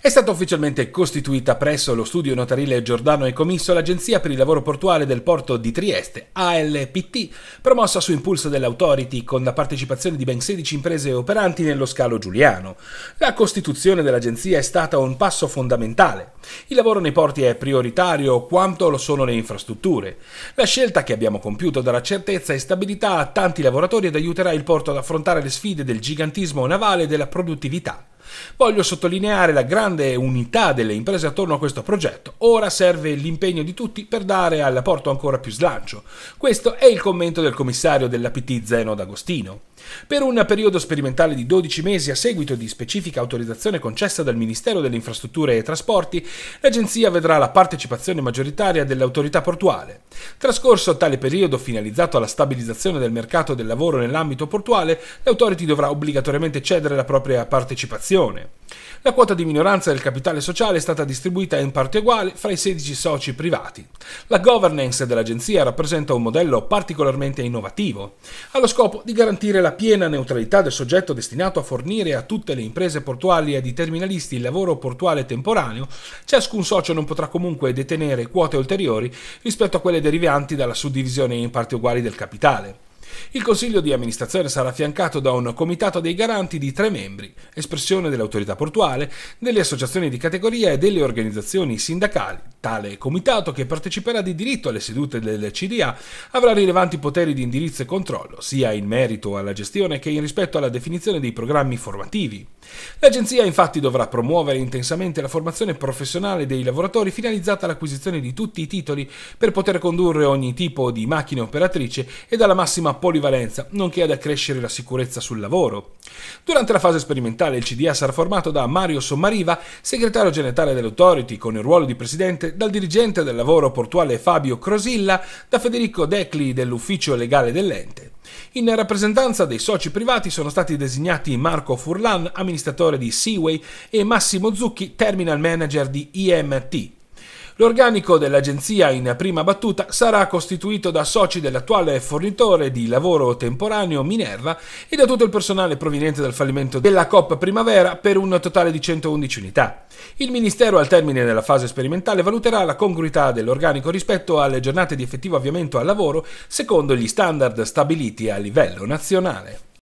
È stata ufficialmente costituita presso lo studio notarile Giordano e Comisso l'Agenzia per il lavoro portuale del porto di Trieste, ALPT, promossa su impulso dell'Authority con la partecipazione di ben 16 imprese operanti nello scalo giuliano. La costituzione dell'Agenzia è stata un passo fondamentale. Il lavoro nei porti è prioritario quanto lo sono le infrastrutture. La scelta che abbiamo compiuto darà certezza e stabilità a tanti lavoratori ed aiuterà il porto ad affrontare le sfide del gigantismo navale e della produttività. Voglio sottolineare la grande unità delle imprese attorno a questo progetto. Ora serve l'impegno di tutti per dare al porto ancora più slancio. Questo è il commento del commissario dell'APT Zeno D'Agostino. Per un periodo sperimentale di 12 mesi a seguito di specifica autorizzazione concessa dal Ministero delle Infrastrutture e Trasporti, l'Agenzia vedrà la partecipazione maggioritaria dell'autorità portuale. Trascorso tale periodo, finalizzato alla stabilizzazione del mercato del lavoro nell'ambito portuale, l'autority dovrà obbligatoriamente cedere la propria partecipazione. La quota di minoranza del capitale sociale è stata distribuita in parte uguale fra i 16 soci privati. La governance dell'agenzia rappresenta un modello particolarmente innovativo, allo scopo di garantire la piena neutralità del soggetto destinato a fornire a tutte le imprese portuali e ai terminalisti il lavoro portuale temporaneo, ciascun socio non potrà comunque detenere quote ulteriori rispetto a quelle derivanti dalla suddivisione in parti uguali del capitale. Il consiglio di amministrazione sarà affiancato da un comitato dei garanti di tre membri, espressione dell'autorità portuale, delle associazioni di categoria e delle organizzazioni sindacali Tale comitato, che parteciperà di diritto alle sedute del CDA, avrà rilevanti poteri di indirizzo e controllo, sia in merito alla gestione che in rispetto alla definizione dei programmi formativi. L'agenzia infatti dovrà promuovere intensamente la formazione professionale dei lavoratori finalizzata all'acquisizione di tutti i titoli per poter condurre ogni tipo di macchina operatrice e dalla massima polivalenza, nonché ad accrescere la sicurezza sul lavoro. Durante la fase sperimentale il CDA sarà formato da Mario Sommariva, segretario generale dell'Authority con il ruolo di presidente dal dirigente del lavoro portuale Fabio Crosilla, da Federico Decli dell'ufficio legale dell'ente. In rappresentanza dei soci privati sono stati designati Marco Furlan, amministratore di Seaway, e Massimo Zucchi, terminal manager di IMT. L'organico dell'agenzia in prima battuta sarà costituito da soci dell'attuale fornitore di lavoro temporaneo Minerva e da tutto il personale proveniente dal fallimento della Coppa Primavera per un totale di 111 unità. Il Ministero al termine della fase sperimentale valuterà la congruità dell'organico rispetto alle giornate di effettivo avviamento al lavoro secondo gli standard stabiliti a livello nazionale.